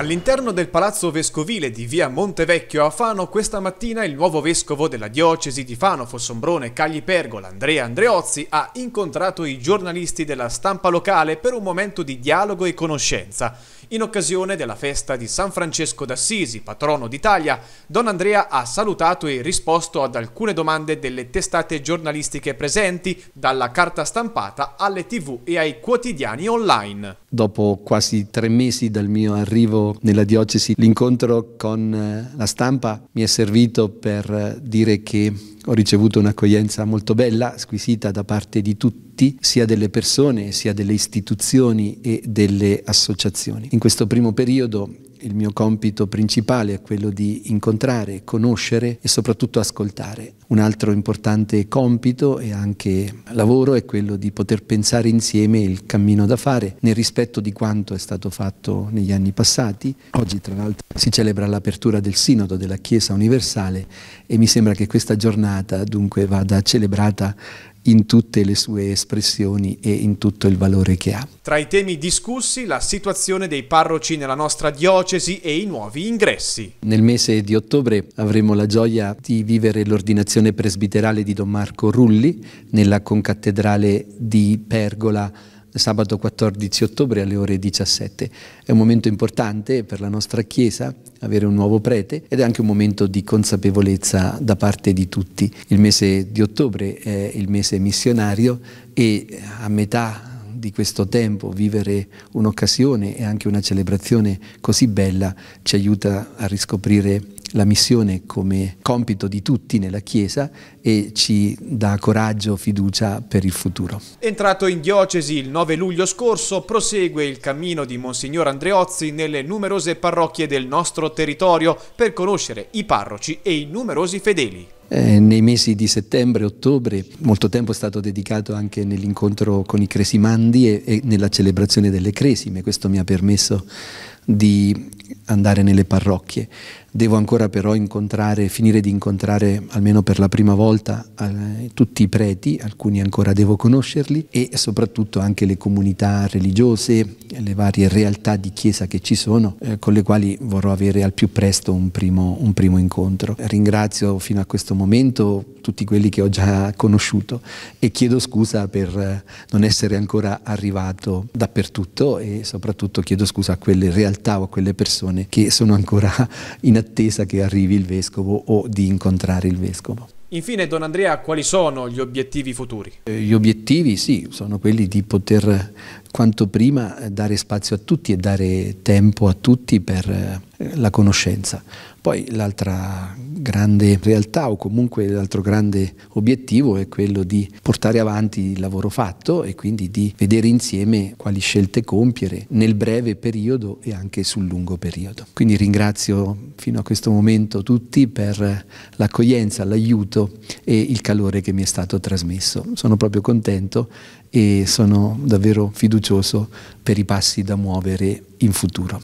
All'interno del palazzo vescovile di via Montevecchio a Fano, questa mattina il nuovo vescovo della diocesi di Fano, Fossombrone, Cagli Pergola, Andrea Andreozzi, ha incontrato i giornalisti della stampa locale per un momento di dialogo e conoscenza. In occasione della festa di San Francesco d'Assisi, patrono d'Italia, Don Andrea ha salutato e risposto ad alcune domande delle testate giornalistiche presenti, dalla carta stampata alle tv e ai quotidiani online. Dopo quasi tre mesi dal mio arrivo nella diocesi, l'incontro con eh, la stampa mi è servito per eh, dire che ho ricevuto un'accoglienza molto bella, squisita da parte di tutti diritti sia delle persone, sia delle istituzioni e delle associazioni. In questo primo periodo il mio compito principale è quello di incontrare, conoscere e soprattutto ascoltare. Un altro importante compito e anche lavoro è quello di poter pensare insieme il cammino da fare nel rispetto di quanto è stato fatto negli anni passati. Oggi tra l'altro si celebra l'apertura del Sinodo della Chiesa Universale e mi sembra che questa giornata dunque vada celebrata in tutte le sue espressioni e in tutto il valore che ha. Tra i temi discussi la situazione dei parroci nella nostra diocesi e i nuovi ingressi. Nel mese di ottobre avremo la gioia di vivere l'ordinazione presbiterale di Don Marco Rulli nella concattedrale di Pergola sabato 14 ottobre alle ore 17. È un momento importante per la nostra Chiesa avere un nuovo prete ed è anche un momento di consapevolezza da parte di tutti. Il mese di ottobre è il mese missionario e eh, a metà di questo tempo, vivere un'occasione e anche una celebrazione così bella ci aiuta a riscoprire la missione come compito di tutti nella Chiesa e ci dà coraggio, fiducia per il futuro. Entrato in diocesi il 9 luglio scorso, prosegue il cammino di Monsignor Andreozzi nelle numerose parrocchie del nostro territorio per conoscere i parroci e i numerosi fedeli. Eh, nei mesi di settembre e ottobre molto tempo è stato dedicato anche nell'incontro con i cresimandi e, e nella celebrazione delle cresime. Questo mi ha permesso di andare nelle parrocchie. Devo ancora però finire di incontrare almeno per la prima volta tutti i preti, alcuni ancora devo conoscerli, e soprattutto anche le comunità religiose, le varie realtà di chiesa che ci sono, eh, con le quali vorrò avere al più presto un primo, un primo incontro. Ringrazio fino a questo momento tutti quelli che ho già conosciuto e chiedo scusa per eh, non essere ancora arrivato dappertutto e soprattutto chiedo scusa a quelle realtà o a quelle persone persone che sono ancora in attesa che arrivi il vescovo o di incontrare il vescovo. Infine, Don Andrea, quali sono gli obiettivi futuri? Eh, gli obiettivi, sì, sono quelli di poter eh, quanto prima eh, dare spazio a tutti e dare tempo a tutti per la conoscenza. Poi l'altra grande realtà o comunque l'altro grande obiettivo è quello di portare avanti il lavoro fatto e quindi di vedere insieme quali scelte compiere nel breve periodo e anche sul lungo periodo. Quindi ringrazio fino a questo momento tutti per l'accoglienza, l'aiuto e il calore che mi è stato trasmesso. Sono proprio contento e sono davvero fiducioso per i passi da muovere in futuro.